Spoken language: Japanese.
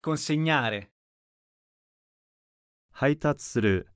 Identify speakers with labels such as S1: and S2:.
S1: consegnare 配達する